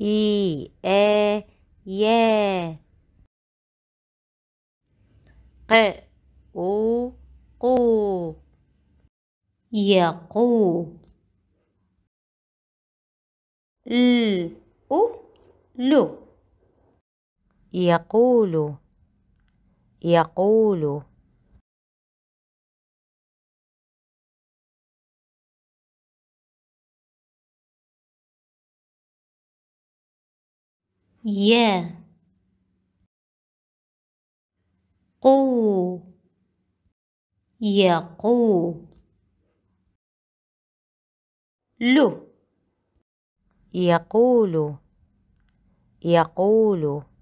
إي إي يا ق أو قو يقو ال أو لو يقول يقول يا قو يقو لو يقول يقول